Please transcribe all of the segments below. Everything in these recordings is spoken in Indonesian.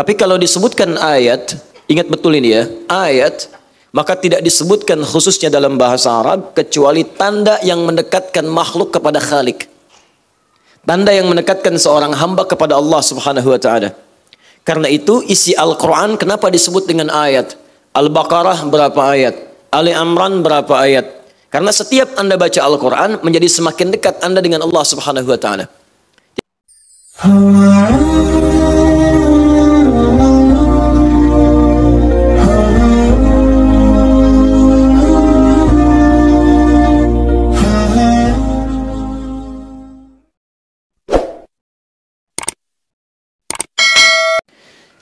Tapi kalau disebutkan ayat, ingat betul ini ya, ayat, maka tidak disebutkan khususnya dalam bahasa Arab kecuali tanda yang mendekatkan makhluk kepada Khalik. Tanda yang mendekatkan seorang hamba kepada Allah Subhanahu wa taala. Karena itu isi Al-Qur'an kenapa disebut dengan ayat? Al-Baqarah berapa ayat? Ali Amran berapa ayat? Karena setiap Anda baca Al-Qur'an menjadi semakin dekat Anda dengan Allah Subhanahu wa taala.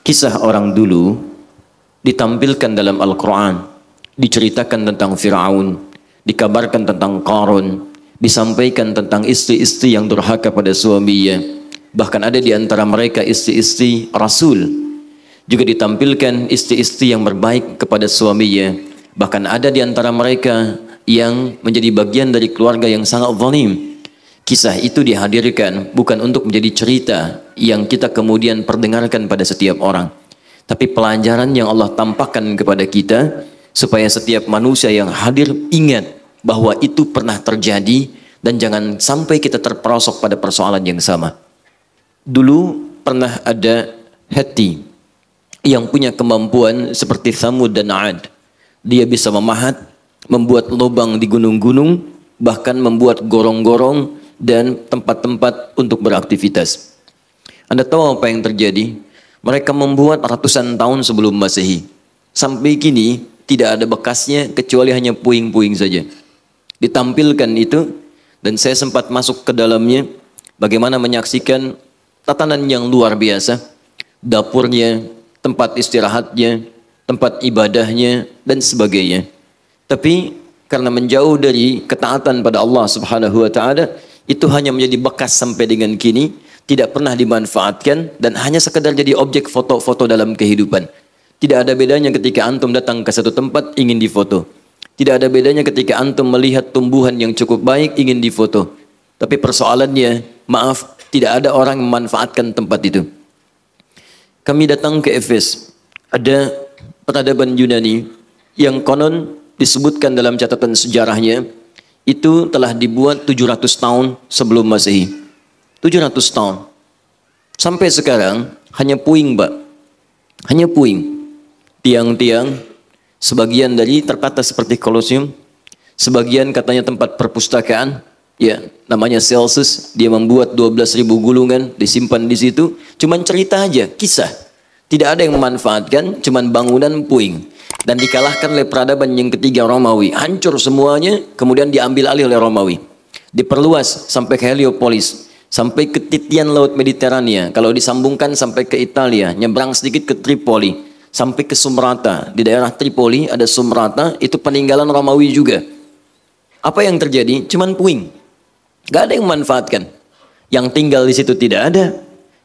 kisah orang dulu ditampilkan dalam Al-Quran, diceritakan tentang Fir'aun, dikabarkan tentang Qarun, disampaikan tentang istri-istri yang durhaka pada suaminya. Bahkan ada di antara mereka istri-istri Rasul. Juga ditampilkan istri-istri yang berbaik kepada suaminya. Bahkan ada di antara mereka yang menjadi bagian dari keluarga yang sangat zalim. Kisah itu dihadirkan bukan untuk menjadi cerita yang kita kemudian perdengarkan pada setiap orang, tapi pelajaran yang Allah tampakkan kepada kita supaya setiap manusia yang hadir ingat bahwa itu pernah terjadi dan jangan sampai kita terperosok pada persoalan yang sama. Dulu pernah ada Heti yang punya kemampuan seperti Samud dan Ad. Dia bisa memahat, membuat lubang di gunung-gunung, bahkan membuat gorong-gorong dan tempat-tempat untuk beraktivitas. Anda tahu apa yang terjadi? Mereka membuat ratusan tahun sebelum Masehi. Sampai kini tidak ada bekasnya kecuali hanya puing-puing saja. Ditampilkan itu dan saya sempat masuk ke dalamnya bagaimana menyaksikan tatanan yang luar biasa. Dapurnya, tempat istirahatnya, tempat ibadahnya dan sebagainya. Tapi karena menjauh dari ketaatan pada Allah Subhanahu wa taala, itu hanya menjadi bekas sampai dengan kini, tidak pernah dimanfaatkan dan hanya sekedar jadi objek foto-foto dalam kehidupan. Tidak ada bedanya ketika antum datang ke satu tempat ingin difoto. Tidak ada bedanya ketika antum melihat tumbuhan yang cukup baik ingin difoto. Tapi persoalannya, maaf, tidak ada orang memanfaatkan tempat itu. Kami datang ke Efes. Ada peradaban Yunani yang konon disebutkan dalam catatan sejarahnya itu telah dibuat 700 tahun sebelum Masehi. 700 tahun. Sampai sekarang hanya puing, Pak. Hanya puing. Tiang-tiang sebagian dari terkata seperti kolosium, sebagian katanya tempat perpustakaan, ya, namanya Celsus, dia membuat 12.000 gulungan disimpan di situ, cuman cerita aja, kisah. Tidak ada yang memanfaatkan, cuman bangunan puing dan dikalahkan oleh peradaban yang ketiga Romawi. Hancur semuanya, kemudian diambil alih oleh Romawi. Diperluas sampai ke Heliopolis, sampai ke titian laut Mediterania. Kalau disambungkan sampai ke Italia, nyebrang sedikit ke Tripoli, sampai ke Sumrata. Di daerah Tripoli ada Sumrata, itu peninggalan Romawi juga. Apa yang terjadi? Cuman puing. Gak ada yang memanfaatkan. Yang tinggal di situ tidak ada,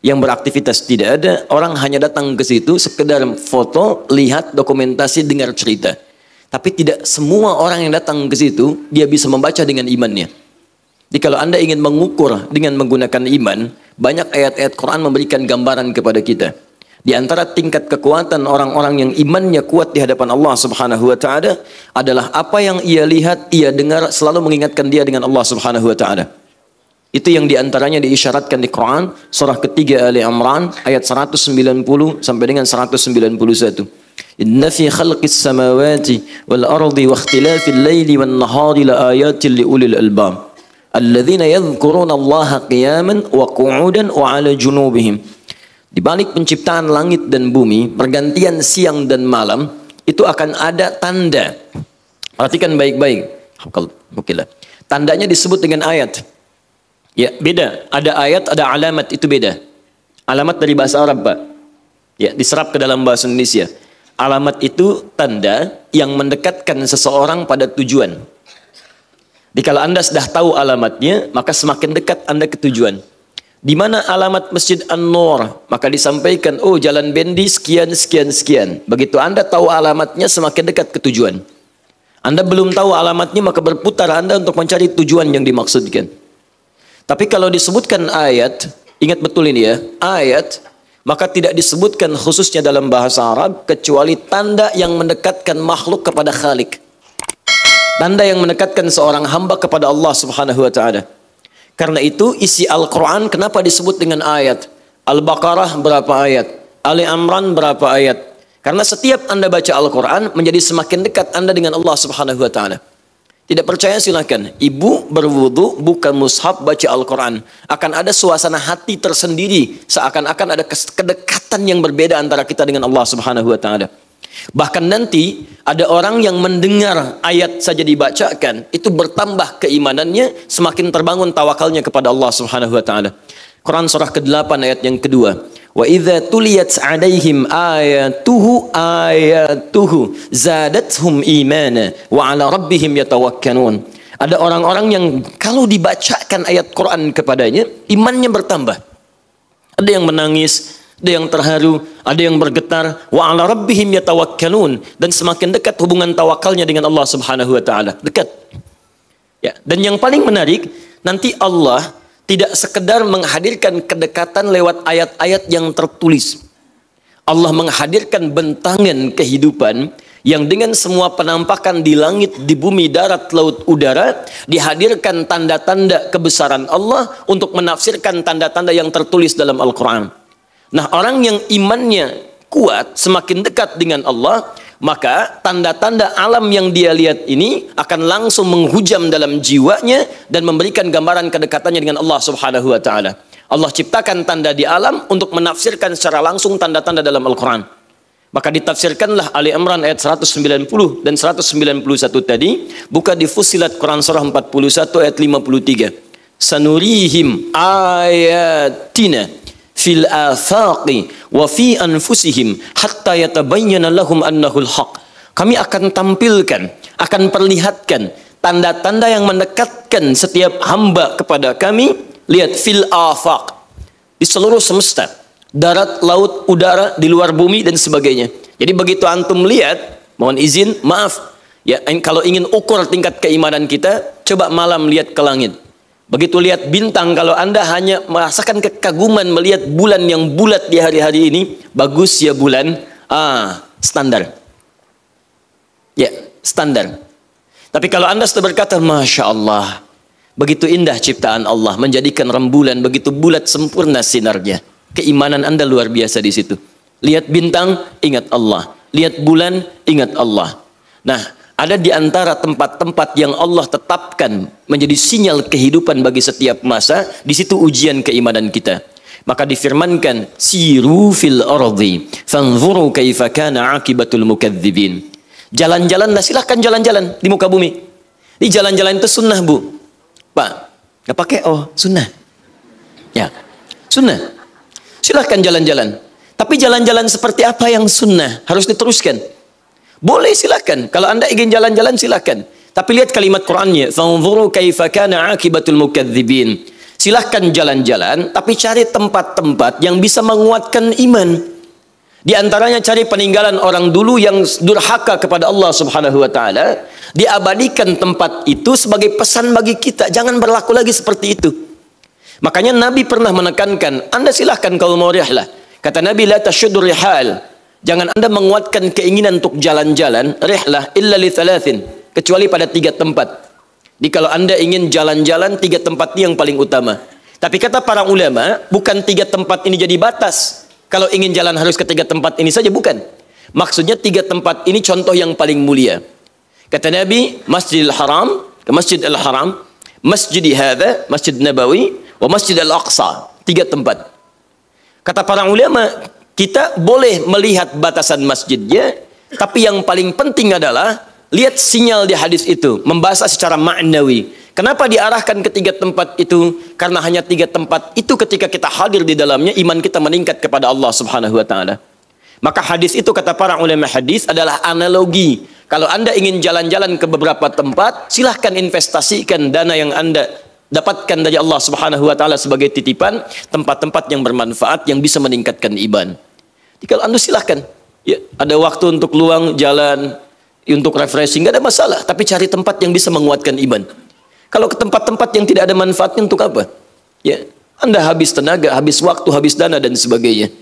yang beraktivitas tidak ada, orang hanya datang ke situ sekedar foto, lihat dokumentasi, dengar cerita. Tapi tidak semua orang yang datang ke situ dia bisa membaca dengan imannya. Jadi kalau Anda ingin mengukur dengan menggunakan iman, banyak ayat-ayat Quran memberikan gambaran kepada kita. Di antara tingkat kekuatan orang-orang yang imannya kuat di hadapan Allah Subhanahu wa taala adalah apa yang ia lihat, ia dengar selalu mengingatkan dia dengan Allah Subhanahu wa taala. Itu yang diantaranya diisyaratkan di Quran surah ketiga Ali Imran ayat 190 sampai dengan 191. Inna fi khalqis samawati wal ardi wa ikhtilafil laili wan nahari la ayatin li ulil albab. Alladzina yadhkuruna Allah qiyaman wa qu'udan wa 'ala junubihim. Di balik penciptaan langit dan bumi, pergantian siang dan malam itu akan ada tanda. Perhatikan baik-baik. Tandanya disebut dengan ayat. Ya, beda. Ada ayat, ada alamat, itu beda. Alamat dari bahasa Arab, Pak. Ya, diserap ke dalam bahasa Indonesia. Alamat itu tanda yang mendekatkan seseorang pada tujuan. Dikala Anda sudah tahu alamatnya, maka semakin dekat Anda ke tujuan. Di mana alamat Masjid An-Nur? Maka disampaikan, oh Jalan Bendi sekian, sekian, sekian. Begitu Anda tahu alamatnya, semakin dekat ke tujuan. Anda belum tahu alamatnya, maka berputar Anda untuk mencari tujuan yang dimaksudkan. Tapi kalau disebutkan ayat, ingat betul ini ya, ayat, maka tidak disebutkan khususnya dalam bahasa Arab kecuali tanda yang mendekatkan makhluk kepada Khalik. Tanda yang mendekatkan seorang hamba kepada Allah Subhanahu wa taala. Karena itu isi Al-Qur'an kenapa disebut dengan ayat? Al-Baqarah berapa ayat? Ali Amran berapa ayat? Karena setiap Anda baca Al-Qur'an menjadi semakin dekat Anda dengan Allah Subhanahu wa taala. Tidak percaya silahkan. Ibu berwudu bukan mushab baca Al-Quran. Akan ada suasana hati tersendiri. Seakan-akan ada kedekatan yang berbeda antara kita dengan Allah subhanahu wa ta'ala. Bahkan nanti ada orang yang mendengar ayat saja dibacakan. Itu bertambah keimanannya. Semakin terbangun tawakalnya kepada Allah subhanahu wa ta'ala. Quran surah ke-8 ayat yang kedua. Wa idza tuliyat alaihim ayatuhu ayatuhu zadatuhum imana wa ala rabbihim yatawakkalun. Ada orang-orang yang kalau dibacakan ayat Quran kepadanya, imannya bertambah. Ada yang menangis, ada yang terharu, ada yang bergetar. Wa ala rabbihim yatawakkalun dan semakin dekat hubungan tawakalnya dengan Allah Subhanahu wa taala. Dekat. Ya, dan yang paling menarik nanti Allah tidak sekedar menghadirkan kedekatan lewat ayat-ayat yang tertulis. Allah menghadirkan bentangan kehidupan yang dengan semua penampakan di langit, di bumi, darat, laut, udara dihadirkan tanda-tanda kebesaran Allah untuk menafsirkan tanda-tanda yang tertulis dalam Al-Quran. Nah orang yang imannya kuat, semakin dekat dengan Allah, maka tanda-tanda alam yang dia lihat ini akan langsung menghujam dalam jiwanya dan memberikan gambaran kedekatannya dengan Allah Subhanahu wa taala. Allah ciptakan tanda di alam untuk menafsirkan secara langsung tanda-tanda dalam Al-Qur'an. Maka ditafsirkanlah Ali Imran ayat 190 dan 191 tadi, buka di Fusilat Quran surah 41 ayat 53. Sanurihim ayatina fil afaqi wa fi anfusihim hatta yatabayyana lahum annahu haq Kami akan tampilkan, akan perlihatkan tanda-tanda yang mendekatkan setiap hamba kepada kami. Lihat fil afaq di seluruh semesta, darat, laut, udara, di luar bumi dan sebagainya. Jadi begitu antum lihat, mohon izin, maaf. Ya, kalau ingin ukur tingkat keimanan kita, coba malam lihat ke langit. Begitu lihat bintang, kalau Anda hanya merasakan kekaguman melihat bulan yang bulat di hari-hari ini, bagus ya bulan, ah, standar. Ya, yeah, standar. Tapi kalau Anda sudah berkata, Masya Allah, begitu indah ciptaan Allah, menjadikan rembulan begitu bulat sempurna sinarnya. Keimanan Anda luar biasa di situ. Lihat bintang, ingat Allah. Lihat bulan, ingat Allah. Nah, ada di antara tempat-tempat yang Allah tetapkan menjadi sinyal kehidupan bagi setiap masa, di situ ujian keimanan kita. Maka difirmankan, siru fil ardi, fanzuru kaifa kana akibatul mukadzibin. Jalan-jalanlah, silahkan jalan-jalan di muka bumi. Di jalan-jalan itu sunnah, Bu. Pak, nggak pakai oh, sunnah. Ya, sunnah. Silahkan jalan-jalan. Tapi jalan-jalan seperti apa yang sunnah harus diteruskan. Boleh silakan. Kalau anda ingin jalan-jalan silakan. Tapi lihat kalimat Qurannya. Fanzuru kaifa kana akibatul mukadzibin. Silakan jalan-jalan tapi cari tempat-tempat yang bisa menguatkan iman. Di antaranya cari peninggalan orang dulu yang durhaka kepada Allah Subhanahu wa taala, diabadikan tempat itu sebagai pesan bagi kita jangan berlaku lagi seperti itu. Makanya Nabi pernah menekankan, Anda silakan kalau mau rihlah. Kata Nabi, La tashudur rihal. Jangan Anda menguatkan keinginan untuk jalan-jalan, rihlah illa li thalathin, kecuali pada tiga tempat. Jadi kalau Anda ingin jalan-jalan, tiga tempat ini yang paling utama. Tapi kata para ulama, bukan tiga tempat ini jadi batas. Kalau ingin jalan harus ke tiga tempat ini saja, bukan. Maksudnya tiga tempat ini contoh yang paling mulia. Kata Nabi, Masjidil Haram, ke Masjid Al-Haram, Masjid Hadha, Masjid Nabawi, wa Masjid Al-Aqsa. Tiga tempat. Kata para ulama, kita boleh melihat batasan masjidnya, tapi yang paling penting adalah lihat sinyal di hadis itu, membahas secara maknawi. Kenapa diarahkan ke tiga tempat itu? Karena hanya tiga tempat itu ketika kita hadir di dalamnya iman kita meningkat kepada Allah Subhanahu wa taala. Maka hadis itu kata para ulama hadis adalah analogi. Kalau Anda ingin jalan-jalan ke beberapa tempat, silahkan investasikan dana yang Anda dapatkan dari Allah Subhanahu wa taala sebagai titipan tempat-tempat yang bermanfaat yang bisa meningkatkan iman. Jika Anda silahkan ya, ada waktu untuk luang jalan untuk refreshing enggak ada masalah tapi cari tempat yang bisa menguatkan iman kalau ke tempat-tempat yang tidak ada manfaatnya untuk apa ya anda habis tenaga habis waktu habis dana dan sebagainya